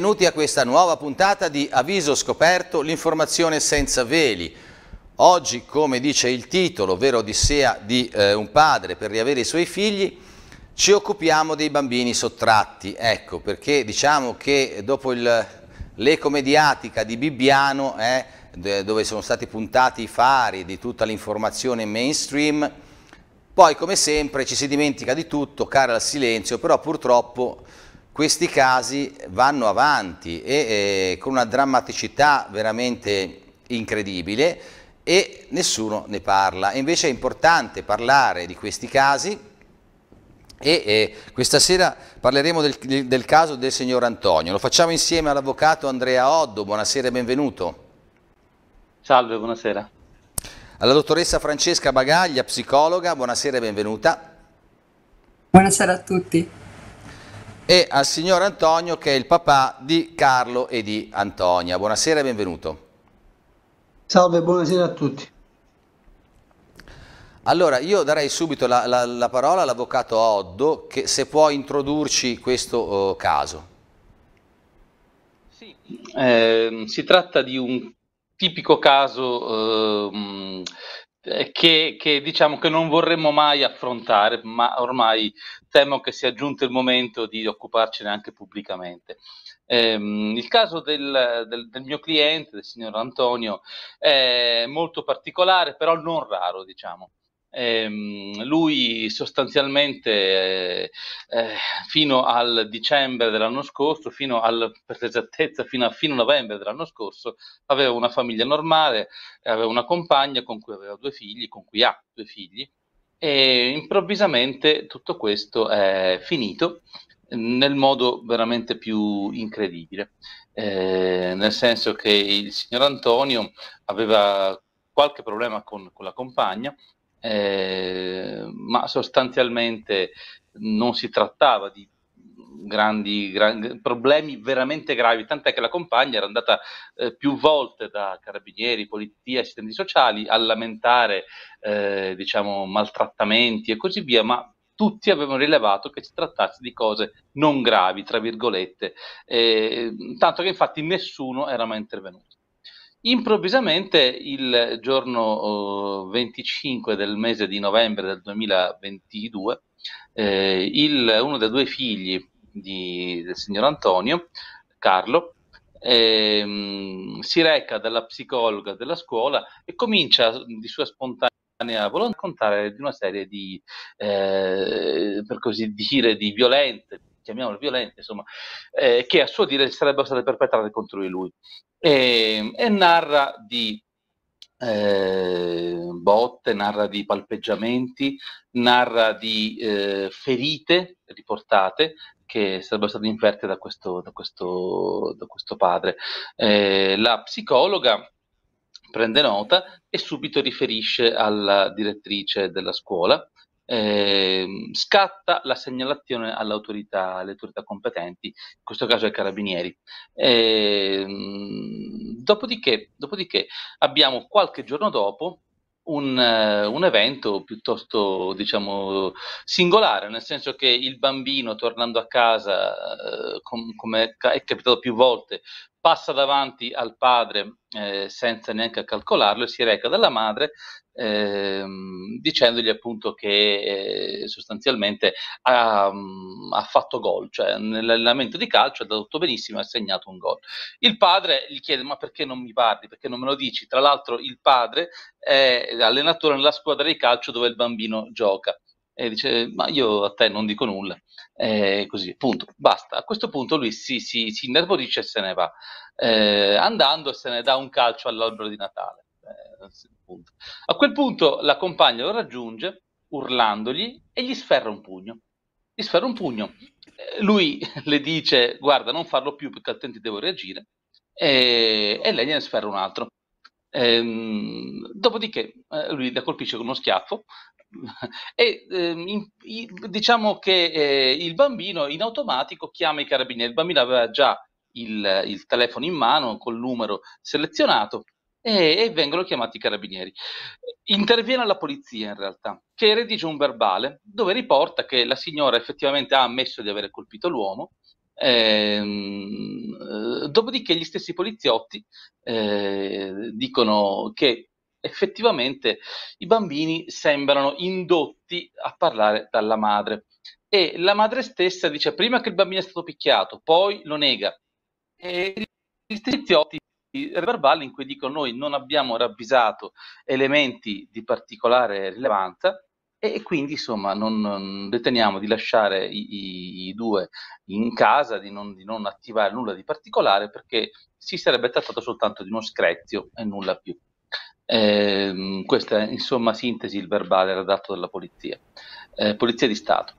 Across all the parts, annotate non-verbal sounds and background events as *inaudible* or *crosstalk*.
benvenuti a questa nuova puntata di Avviso Scoperto, l'informazione senza veli. Oggi, come dice il titolo, ovvero Odissea di eh, un padre per riavere i suoi figli, ci occupiamo dei bambini sottratti. Ecco, perché diciamo che dopo l'eco mediatica di Bibbiano, eh, dove sono stati puntati i fari di tutta l'informazione mainstream, poi come sempre ci si dimentica di tutto, cara al silenzio, però purtroppo questi casi vanno avanti e, eh, con una drammaticità veramente incredibile e nessuno ne parla. invece è importante parlare di questi casi e eh, questa sera parleremo del, del, caso del signor Antonio. Lo facciamo insieme all'avvocato Andrea Oddo. Buonasera e benvenuto. Salve, buonasera. Alla dottoressa Francesca Bagaglia, psicologa. Buonasera e benvenuta. Buonasera a tutti e al signor Antonio che è il papà di Carlo e di Antonia. Buonasera e benvenuto. Salve, buonasera a tutti. Allora, io darei subito la, la, la parola all'avvocato Oddo, che se può introdurci questo uh, caso. Sì, eh, si tratta di un tipico caso eh, eh, che, che, diciamo che non vorremmo mai affrontare, ma ormai temo che sia giunto il momento di occuparcene anche pubblicamente. Ehm, il caso del, del, del, mio cliente, del signor Antonio, è molto particolare, però non raro, diciamo. Ehm, lui sostanzialmente eh, eh, fino al dicembre dell'anno scorso, fino al, per l'esattezza fino a fine novembre dell'anno scorso, aveva una famiglia normale, aveva una compagna con cui aveva due figli, con cui ha due figli, e improvvisamente tutto questo è finito mm, nel modo veramente più incredibile, eh, nel senso che il signor Antonio aveva qualche problema con, con la compagna, eh, ma sostanzialmente non si trattava di grandi, grandi, problemi veramente gravi, tant'è che la compagna era andata eh, più volte da carabinieri, polizia, assistenti sociali a lamentare eh, diciamo, maltrattamenti e così via, ma tutti avevano rilevato che si trattasse di cose non gravi, tra virgolette, ehm, tanto che infatti nessuno era mai intervenuto. Improvvisamente il giorno 25 del mese di novembre del 2022, eh, il, uno dei due figli di, del signor Antonio, Carlo, ehm, si reca dalla psicologa della scuola e comincia di sua spontanea volontà a raccontare di una serie di, eh, per così dire, di violenze, chiamiamole violente, insomma, eh, che a suo dire sarebbero state perpetrate contro di lui. E, e narra di eh, botte, narra di palpeggiamenti, narra di eh, ferite riportate che sarebbero state inferte da questo, da questo, da questo padre. Eh, la psicologa prende nota e subito riferisce alla direttrice della scuola eh, scatta la segnalazione alle autorità competenti, in questo caso ai carabinieri. Eh, dopodiché, dopodiché, abbiamo qualche giorno dopo un, eh, un evento piuttosto diciamo, singolare, nel senso che il bambino tornando a casa, eh, come com è, è capitato più volte, passa davanti al padre eh, senza neanche calcolarlo e si reca dalla madre eh, dicendogli appunto che eh, sostanzialmente ha, mm, ha fatto gol, cioè nell'allenamento di calcio ha dato benissimo e ha segnato un gol. Il padre gli chiede ma perché non mi parli, perché non me lo dici? Tra l'altro il padre è allenatore nella squadra di calcio dove il bambino gioca e dice ma io a te non dico nulla e così punto basta a questo punto lui si, si, si innervosisce e se ne va eh, andando e se ne dà un calcio all'albero di Natale eh, a quel punto la compagna lo raggiunge urlandogli e gli sferra un pugno gli sferra un pugno eh, lui *laughs* le dice guarda non farlo più perché altrimenti devo reagire e, e lei gliene sferra un altro Ehm, dopodiché eh, lui la colpisce con uno schiaffo e ehm, diciamo che eh, il bambino in automatico chiama i carabinieri. Il bambino aveva già il, il telefono in mano col numero selezionato e, e, vengono chiamati i carabinieri. Interviene la polizia in realtà, che redige un verbale dove riporta che la signora effettivamente ha ammesso di aver colpito l'uomo. Ehm, eh, dopodiché gli stessi poliziotti eh, dicono che effettivamente i bambini sembrano indotti a parlare dalla madre e la madre stessa dice prima che il bambino è stato picchiato, poi lo nega. E gli stiziotti verbali in cui dicono noi non abbiamo ravvisato elementi di particolare rilevanza e quindi insomma non, non deteniamo di lasciare i, i, i due in casa, di non, di non attivare nulla di particolare perché si sarebbe trattato soltanto di uno screzio e nulla più. Eh, questo è insomma sintesi il verbale redatto dalla polizia, eh, polizia di Stato.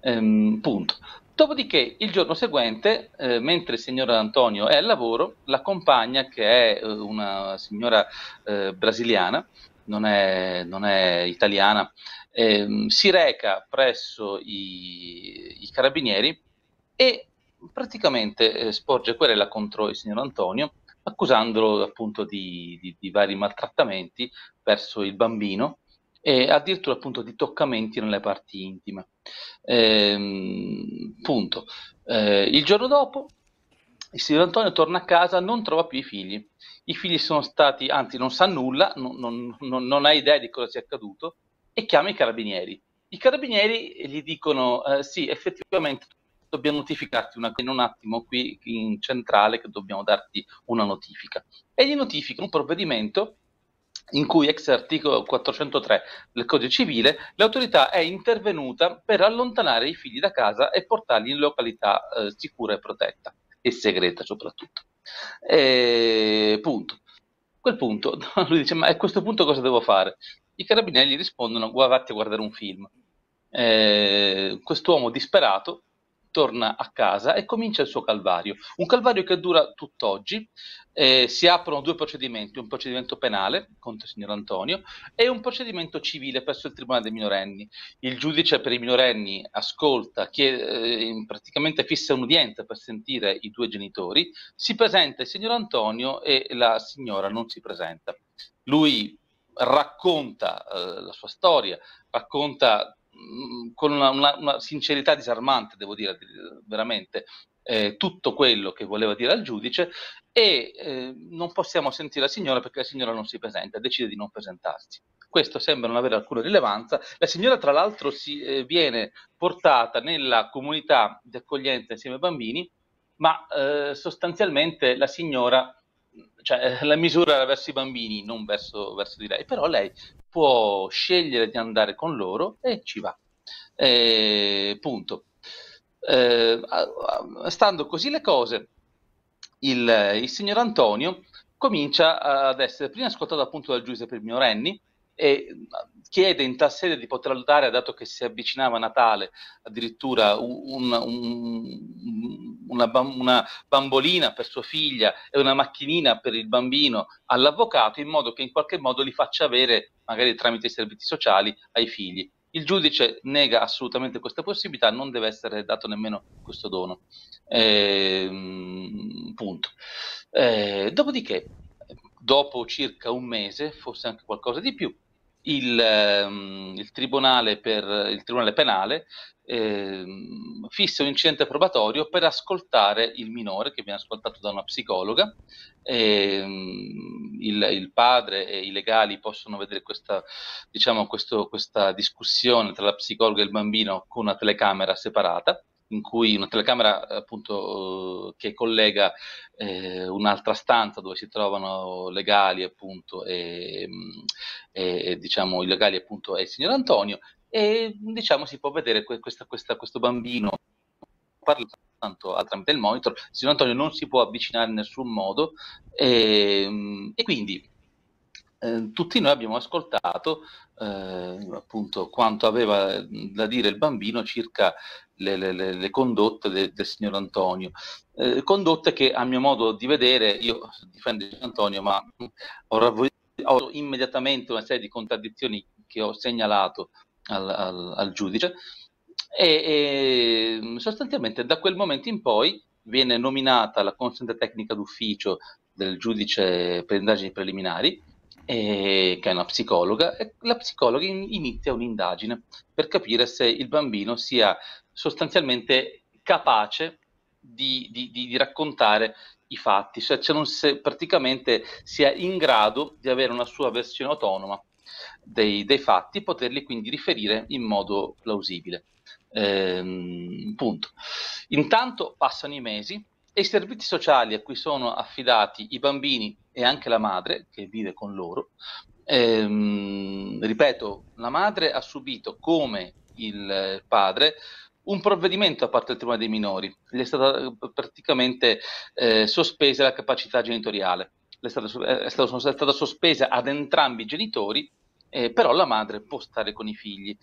Eh, punto. Dopodiché, il giorno seguente, eh, mentre il signor Antonio è al lavoro, la compagna, che è eh, una signora eh, brasiliana, non è, non è italiana, eh, si reca presso i, i carabinieri e praticamente eh, sporge querela contro il signor Antonio accusandolo appunto di, di, di vari maltrattamenti verso il bambino e addirittura appunto di toccamenti nelle parti intime. Ehm, punto. Eh, il giorno dopo il signor Antonio torna a casa, non trova più i figli. I figli sono stati, anzi non sa nulla, non, non, non, non ha idea di cosa sia accaduto e chiama i carabinieri. I carabinieri gli dicono eh, sì, effettivamente dobbiamo notificarti una, in un attimo qui in centrale che dobbiamo darti una notifica. E gli notifica un provvedimento in cui, ex articolo 403 del Codice Civile, l'autorità è intervenuta per allontanare i figli da casa e portarli in località eh, sicura e protetta, e segreta soprattutto. E, punto. A quel punto *laughs* lui dice, ma a questo punto cosa devo fare? I carabinieri gli rispondono, vatti a guardare un film. Eh, quest'uomo disperato torna a casa e comincia il suo calvario, un calvario che dura tutt'oggi. Eh, si aprono due procedimenti, un procedimento penale contro il signor Antonio e un procedimento civile presso il Tribunale dei minorenni. Il giudice per i minorenni ascolta, chiede, eh, praticamente fissa un'udienza per sentire i due genitori, si presenta il signor Antonio e la signora non si presenta. Lui racconta eh, la sua storia, racconta Mm, con una, una, una, sincerità disarmante, devo dire veramente, eh, tutto quello che voleva dire al giudice e eh, non possiamo sentire la signora perché la signora non si presenta, decide di non presentarsi. Questo sembra non avere alcuna rilevanza. La signora, tra l'altro, si, eh, viene portata nella comunità di accoglienza insieme ai bambini, ma eh, sostanzialmente la signora cioè, eh, la misura era verso i bambini, non verso, verso di lei, però lei può scegliere di andare con loro e ci va. E, punto. Eh, stando così le cose, il, il, signor Antonio comincia ad essere prima ascoltato appunto dal giudice per i minorenni e chiede in tal sede di poter dare, dato che si avvicinava Natale, addirittura un, un, una, una bambolina per sua figlia e una macchinina per il bambino all'avvocato in modo che in qualche modo li faccia avere, magari tramite i servizi sociali, ai figli. Il giudice nega assolutamente questa possibilità, non deve essere dato nemmeno questo dono. Ehm, punto. Ehm, dopodiché, dopo circa un mese, forse anche qualcosa di più, il, ehm, il, tribunale, per, il tribunale, penale eh, fissa un incidente probatorio per ascoltare il minore che viene ascoltato da una psicologa. Eh, il, il, padre e i legali possono vedere questa, diciamo, questo, questa discussione tra la psicologa e il bambino con una telecamera separata in cui una telecamera appunto che collega eh, un'altra stanza dove si trovano legali appunto e, eh, diciamo, illegali appunto è il signor Antonio e diciamo si può vedere que- questa, questa, questo bambino parla tanto ah, tramite il monitor, il signor Antonio non si può avvicinare in nessun modo e, ehm, e quindi eh, tutti noi abbiamo ascoltato eh, appunto quanto aveva da dire il bambino circa le, le, le condotte de, del signor Antonio, eh, condotte che a mio modo di vedere, io difendo il signor Antonio, ma ho, ho immediatamente una serie di contraddizioni che ho segnalato al, al, al giudice e, e, sostanzialmente da quel momento in poi viene nominata la consente tecnica d'ufficio del giudice per indagini preliminari e, eh, che è una psicologa e la psicologa in, inizia un'indagine per capire se il bambino sia sostanzialmente capace di, di, di, di raccontare i fatti, cioè se non se praticamente sia in grado di avere una sua versione autonoma dei, dei fatti e poterli quindi riferire in modo plausibile. Ehm, punto. Intanto passano i mesi e i servizi sociali a cui sono affidati i bambini e anche la madre che vive con loro, ehm, ripeto, la madre ha subito come il padre un provvedimento a parte del Tribunale dei minori, gli è stata praticamente eh, sospesa la capacità genitoriale, è stata, è, stata, è stata, sospesa ad entrambi i genitori, eh, però la madre può stare con i figli.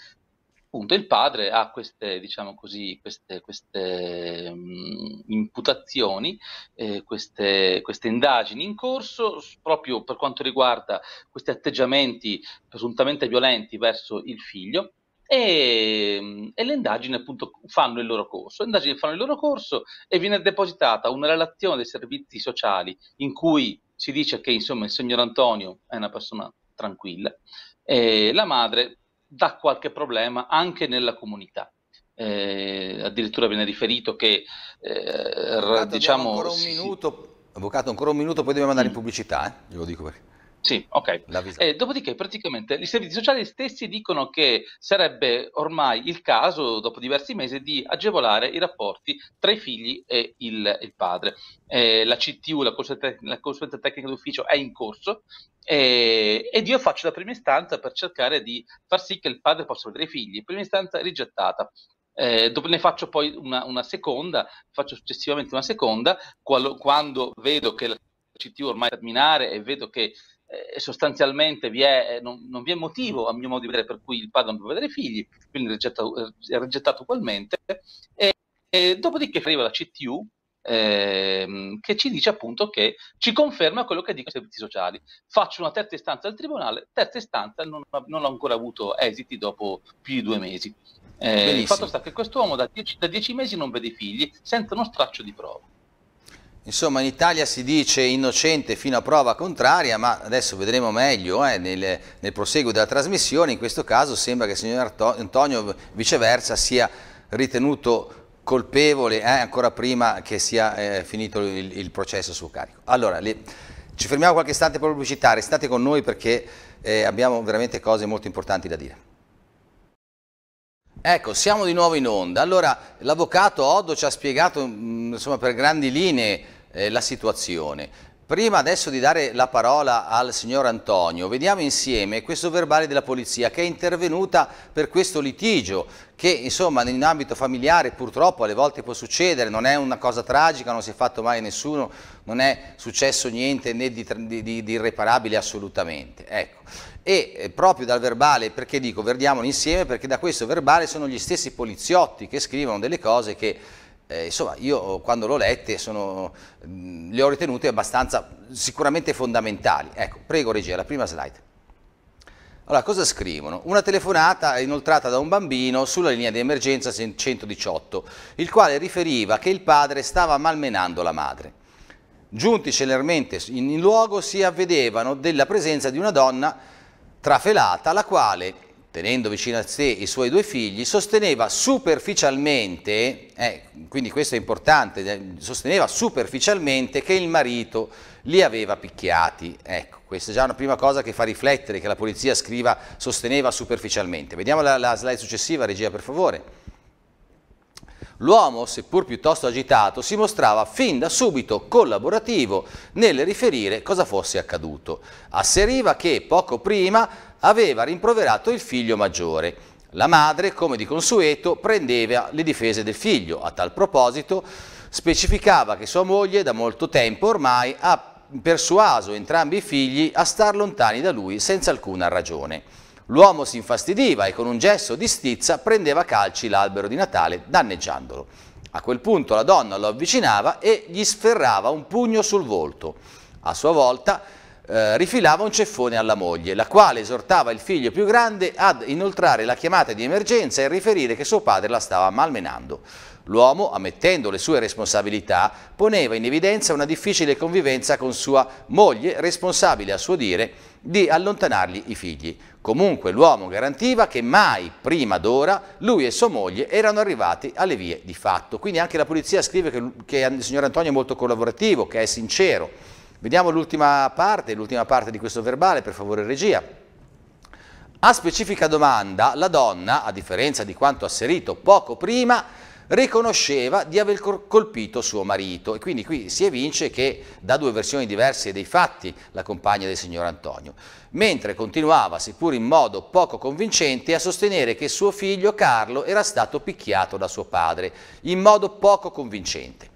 Appunto, il padre ha queste, diciamo così, queste, queste mh, mm, imputazioni, eh, queste, queste, indagini in corso proprio per quanto riguarda questi atteggiamenti presuntamente violenti verso il figlio e, mm, e le indagini appunto fanno il loro corso. Le indagini fanno il loro corso e viene depositata una relazione dei servizi sociali in cui si dice che insomma il signor Antonio è una persona tranquilla e la madre dà qualche problema anche nella comunità. Eh, addirittura viene riferito che eh, avvocato, diciamo ancora un sì, minuto, avvocato ancora un minuto poi dobbiamo andare in mm. pubblicità eh? glielo dico perché sì, ok. E dopodiché, praticamente, i servizi sociali stessi dicono che sarebbe ormai il caso, dopo diversi mesi, di agevolare i rapporti tra i figli e il, il padre. Eh, la CTU, la consulenza, tecnica d'ufficio, è in corso eh, ed io faccio la prima istanza per cercare di far sì che il padre possa vedere i figli. Prima istanza rigettata. Eh, dopo ne faccio poi una, una, seconda, faccio successivamente una seconda, quando, quando vedo che la CTU ormai è terminare e vedo che eh, sostanzialmente vi è, eh, non, non, vi è motivo, a mio modo di vedere, per cui il padre non può avere figli, quindi è rigettato, eh, è rigettato ugualmente. E, e dopodiché arriva la CTU, Ehm, che ci dice appunto che ci conferma quello che dicono i servizi sociali. Faccio una terza istanza al tribunale, terza istanza non, non ha ancora avuto esiti dopo più di due mesi. Eh, il fatto sta che quest'uomo da dieci, da dieci mesi non vede i figli senza uno straccio di prova. Insomma, in Italia si dice innocente fino a prova contraria, ma adesso vedremo meglio eh, nel, nel, proseguo della trasmissione. In questo caso sembra che il signor Antonio viceversa sia ritenuto colpevole eh, ancora prima che sia eh, finito il, il, processo su carico. Allora, le, ci fermiamo qualche istante per pubblicità, restate con noi perché eh, abbiamo veramente cose molto importanti da dire. Ecco, siamo di nuovo in onda. Allora, l'avvocato Oddo ci ha spiegato, mm, insomma, per grandi linee eh, la situazione. Prima adesso di dare la parola al signor Antonio, vediamo insieme questo verbale della polizia che è intervenuta per questo litigio che insomma in ambito familiare purtroppo alle volte può succedere, non è una cosa tragica, non si è fatto mai nessuno, non è successo niente né di, di, di irreparabile assolutamente. Ecco. E eh, proprio dal verbale, perché dico, vediamolo insieme, perché da questo verbale sono gli stessi poliziotti che scrivono delle cose che eh, insomma, io quando l'ho lette sono, mh, le ho ritenute abbastanza sicuramente fondamentali. Ecco, prego regia, la prima slide. Allora, cosa scrivono? Una telefonata inoltrata da un bambino sulla linea di emergenza 118, il quale riferiva che il padre stava malmenando la madre. Giunti celermente in luogo si avvedevano della presenza di una donna trafelata, la quale tenendo vicino a sé i suoi due figli, sosteneva superficialmente, eh, quindi questo è importante, eh, sosteneva superficialmente che il marito li aveva picchiati. Ecco, questa è già una prima cosa che fa riflettere, che la polizia scriva sosteneva superficialmente. Vediamo la, la slide successiva, regia per favore. L'uomo, seppur piuttosto agitato, si mostrava fin da subito collaborativo nel riferire cosa fosse accaduto. Asseriva che poco prima aveva rimproverato il figlio maggiore. La madre, come di consueto, prendeva le difese del figlio. A tal proposito specificava che sua moglie da molto tempo ormai ha persuaso entrambi i figli a star lontani da lui senza alcuna ragione. L'uomo si infastidiva e con un gesto di stizza prendeva calci l'albero di Natale, danneggiandolo. A quel punto la donna lo avvicinava e gli sferrava un pugno sul volto. A sua volta eh, rifilava un ceffone alla moglie, la quale esortava il figlio più grande ad inoltrare la chiamata di emergenza e riferire che suo padre la stava malmenando. L'uomo, ammettendo le sue responsabilità, poneva in evidenza una difficile convivenza con sua moglie, responsabile a suo dire di allontanargli i figli. Comunque l'uomo garantiva che mai prima d'ora lui e sua moglie erano arrivati alle vie di fatto. Quindi anche la polizia scrive che, che il signor Antonio è molto collaborativo, che è sincero. Vediamo l'ultima parte, l'ultima parte di questo verbale, per favore regia. A specifica domanda, la donna, a differenza di quanto asserito poco prima, riconosceva di aver colpito suo marito e quindi qui si evince che da due versioni diverse dei fatti la compagna del signor Antonio, mentre continuava, seppur in modo poco convincente, a sostenere che suo figlio Carlo era stato picchiato da suo padre, in modo poco convincente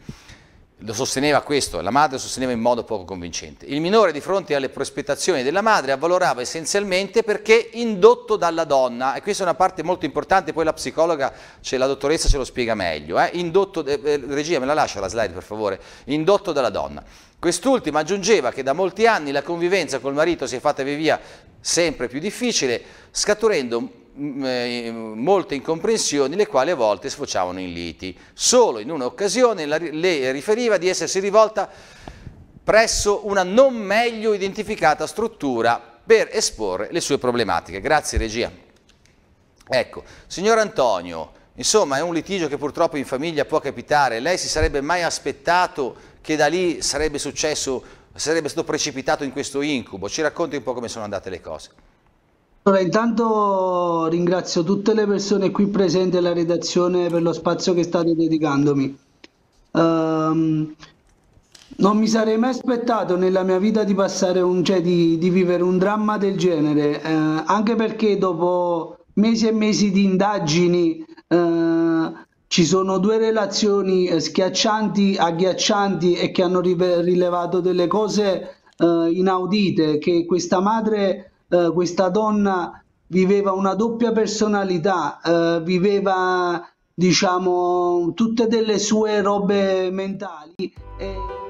lo sosteneva questo, la madre lo sosteneva in modo poco convincente. Il minore di fronte alle prospettazioni della madre avvalorava essenzialmente perché indotto dalla donna, e questa è una parte molto importante, poi la psicologa, cioè la dottoressa ce lo spiega meglio, eh? indotto, eh, eh, regia me la lascia la slide per favore, indotto dalla donna. Quest'ultima aggiungeva che da molti anni la convivenza col marito si è fatta via via sempre più difficile, scaturendo eh, molte incomprensioni, le quali a volte sfociavano in liti. Solo in un'occasione le riferiva di essersi rivolta presso una non meglio identificata struttura per esporre le sue problematiche. Grazie regia. Ecco, signor Antonio, insomma è un litigio che purtroppo in famiglia può capitare, lei si sarebbe mai aspettato che da lì sarebbe successo, sarebbe stato precipitato in questo incubo, ci racconti un po' come sono andate le cose. Allora, intanto ringrazio tutte le persone qui presenti e la redazione per lo spazio che state dedicandomi. Um, non mi sarei mai aspettato nella mia vita di, un, cioè, di, di vivere un dramma del genere, eh, anche perché dopo mesi e mesi di indagini eh, ci sono due relazioni eh, schiaccianti, agghiaccianti e che hanno rilevato delle cose eh, inaudite che questa madre eh, questa donna viveva una doppia personalità, eh, viveva diciamo tutte delle sue robe mentali. E...